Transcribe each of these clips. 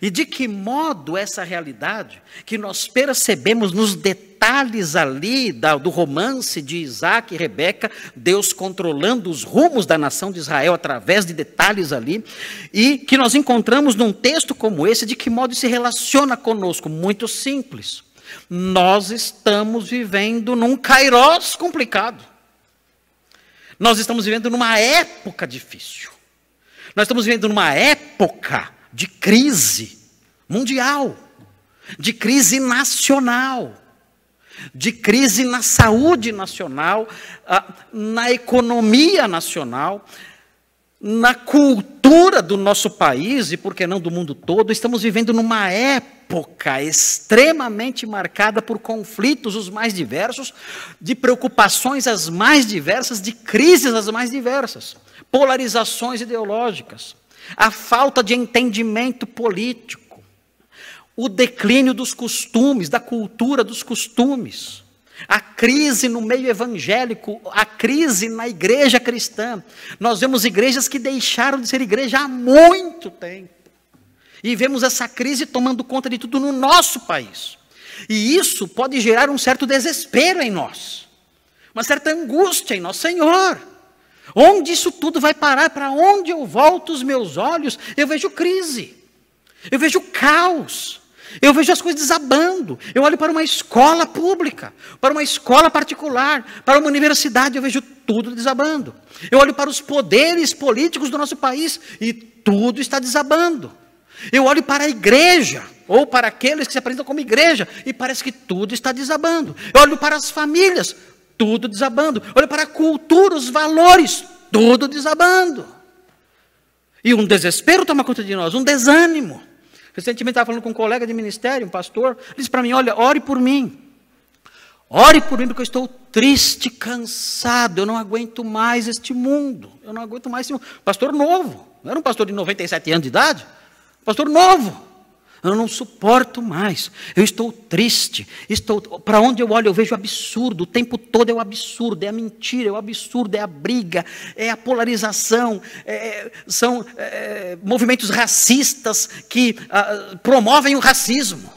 E de que modo essa realidade, que nós percebemos nos detalhes ali da, do romance de Isaac e Rebeca, Deus controlando os rumos da nação de Israel através de detalhes ali, e que nós encontramos num texto como esse, de que modo se relaciona conosco? Muito simples. Nós estamos vivendo num kairos complicado. Nós estamos vivendo numa época difícil. Nós estamos vivendo numa época de crise mundial, de crise nacional, de crise na saúde nacional, ah, na economia nacional, na cultura do nosso país e, por que não, do mundo todo. Estamos vivendo numa época extremamente marcada por conflitos os mais diversos, de preocupações as mais diversas, de crises as mais diversas, polarizações ideológicas a falta de entendimento político, o declínio dos costumes, da cultura dos costumes, a crise no meio evangélico, a crise na igreja cristã. Nós vemos igrejas que deixaram de ser igreja há muito tempo. E vemos essa crise tomando conta de tudo no nosso país. E isso pode gerar um certo desespero em nós, uma certa angústia em nós, Senhor. Onde isso tudo vai parar? Para onde eu volto os meus olhos? Eu vejo crise, eu vejo caos, eu vejo as coisas desabando. Eu olho para uma escola pública, para uma escola particular, para uma universidade, eu vejo tudo desabando. Eu olho para os poderes políticos do nosso país e tudo está desabando. Eu olho para a igreja, ou para aqueles que se apresentam como igreja, e parece que tudo está desabando. Eu olho para as famílias, tudo desabando. Olha para a cultura, os valores, tudo desabando. E um desespero toma conta de nós, um desânimo. Recentemente estava falando com um colega de ministério, um pastor, disse para mim: Olha, ore por mim. Ore por mim, porque eu estou triste, cansado, eu não aguento mais este mundo. Eu não aguento mais este mundo. Pastor novo, não era um pastor de 97 anos de idade, pastor novo. Eu não suporto mais. Eu estou triste. Estou para onde eu olho eu vejo absurdo. O tempo todo é o absurdo, é a mentira, é o absurdo, é a briga, é a polarização, é, é são é, movimentos racistas que ah, promovem o racismo,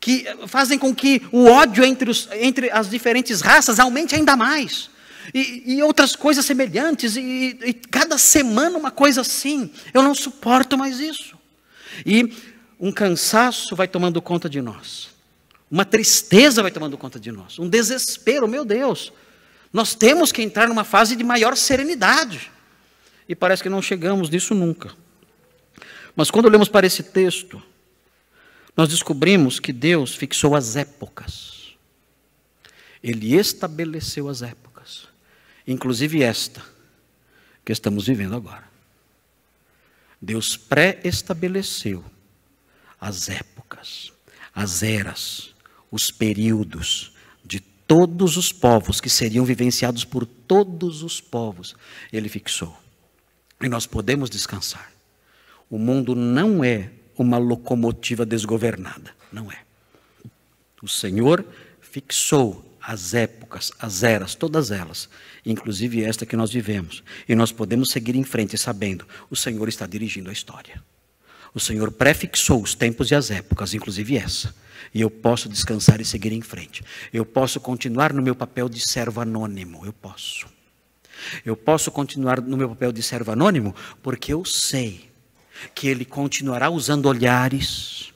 que fazem com que o ódio entre, os, entre as diferentes raças aumente ainda mais. E, e, outras coisas semelhantes, e, e, cada semana uma coisa assim. Eu não suporto mais isso. E um cansaço vai tomando conta de nós. Uma tristeza vai tomando conta de nós. Um desespero, meu Deus. Nós temos que entrar numa fase de maior serenidade. E parece que não chegamos nisso nunca. Mas quando olhamos para esse texto, nós descobrimos que Deus fixou as épocas. Ele estabeleceu as épocas, inclusive esta que estamos vivendo agora. Deus pré-estabeleceu as épocas, as eras, os períodos de todos os povos que seriam vivenciados por todos os povos. Ele fixou. E nós podemos descansar. O mundo não é uma locomotiva desgovernada, não é. O Senhor fixou as épocas, as eras, todas elas, inclusive esta que nós vivemos. E nós podemos seguir em frente sabendo: o Senhor está dirigindo a história. O Senhor prefixou os tempos e as épocas, inclusive essa. E eu posso descansar e seguir em frente. Eu posso continuar no meu papel de servo anônimo. Eu posso. Eu posso continuar no meu papel de servo anônimo porque eu sei que Ele continuará usando olhares,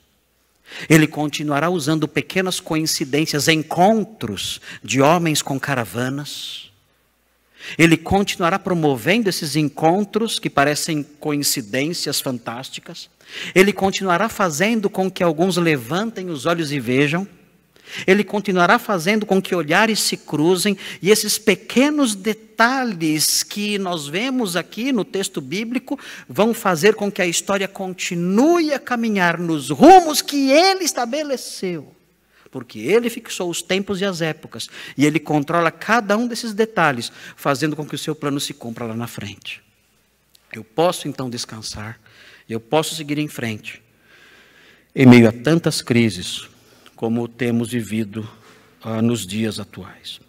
ele continuará usando pequenas coincidências, encontros de homens com caravanas. Ele continuará promovendo esses encontros que parecem coincidências fantásticas. Ele continuará fazendo com que alguns levantem os olhos e vejam. Ele continuará fazendo com que olhares se cruzem e esses pequenos detalhes que nós vemos aqui no texto bíblico vão fazer com que a história continue a caminhar nos rumos que ele estabeleceu. Porque ele fixou os tempos e as épocas, e ele controla cada um desses detalhes, fazendo com que o seu plano se cumpra lá na frente. Eu posso então descansar, eu posso seguir em frente. Em meio a tantas crises, como temos vivido ah, nos dias atuais.